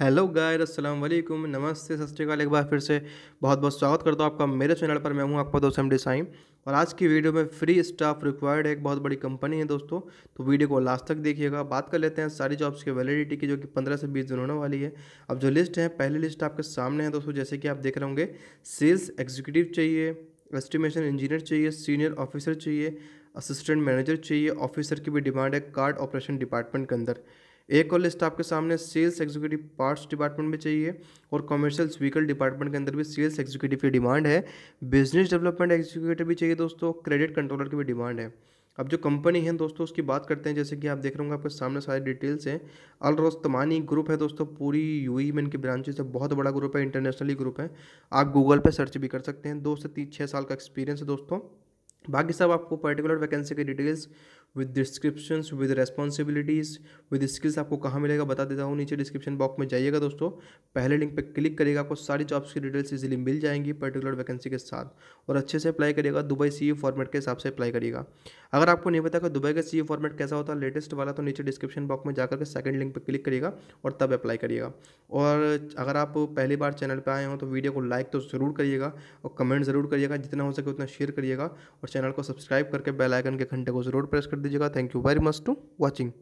hello गायर असलम वालेकुम नमस्ते सत श्रीकाल एक बार फिर से बहुत बहुत स्वागत करता हूँ आपका मेरे चैनल पर मैं हूँ आपका दोस्त एम डिसाइन और आज की वीडियो में फ्री स्टाफ रिक्वायर्ड है एक बहुत बड़ी कंपनी है दोस्तों तो वीडियो को लास्ट तक देखिएगा बात कर लेते हैं सारी जॉब्स की वैलिडिटी की जो कि पंद्रह से बीस दिन होने वाली है अब जो लिस्ट है पहली लिस्ट आपके सामने है दोस्तों जैसे कि आप देख रहे होंगे सेल्स एग्जीक्यूटिव चाहिए एस्टिमेशन इंजीनियर चाहिए सीनियर ऑफिसर चाहिए असिस्टेंट मैनेजर चाहिए ऑफिसर की भी डिमांड है कार्ड ऑपरेशन डिपार्टमेंट के अंदर एक और लिस्ट आपके सामने सेल्स एग्जीक्यूटिव पार्ट्स डिपार्टमेंट में चाहिए और कमर्शियल व्हीकल डिपार्टमेंट के अंदर भी सेल्स एग्जीक्यूटिव की डिमांड है बिजनेस डेवलपमेंट एग्जीक्यूटिव भी चाहिए दोस्तों क्रेडिट कंट्रोलर की भी डिमांड है अब जो कंपनी है दोस्तों उसकी बात करते हैं जैसे कि आप देख रहे होंगे आपके सामने सारी डिटेल्स हैं अल रोस्तमानी ग्रुप है दोस्तों पूरी यू ई में इनकी ब्रांचेज है बहुत बड़ा ग्रुप है इंटरनेशनली ग्रुप है आप गूगल पर सर्च भी कर सकते हैं दो से तीन छः साल का एक्सपीरियंस है दोस्तों बाकी सब आपको पर्टिकुलर वैकेंसी की details with description with responsibilities with skills आपको कहाँ मिलेगा बता देता हूँ नीचे डिस्क्रिप्शन बॉक्स में जाइएगा दोस्तों पहले लिंक पर क्लिक करिएगा आपको सारी जॉब्स की डिटेल्स इजीली मिल जाएंगी पर्टिकुलर वैकेंसी के साथ और अच्छे से अप्लाई करिएगा दुबई सी फॉर्मेट के हिसाब से अप्लाई करिएगा अगर आपको नहीं पता कि दुबई का सी फॉर्मेट e कैसा होता है लेटेस्ट वाला तो नीचे डिस्क्रिप्शन बॉक्स में जाकर के सेकंड लिंक पर क्लिक करिएगा और तब अप्लाई करिएगा और अगर आप पहली बार चैनल पर आए हो तो वीडियो को लाइक तो ज़रूर करिएगा और कमेंट ज़रूर करिएगा जितना हो सके उतना शेयर करिएगा और चैनल को सब्सक्राइब करके बेलाइकन के घंटे को ज़रूर प्रेस कर दीजिएगा thank you very much to watching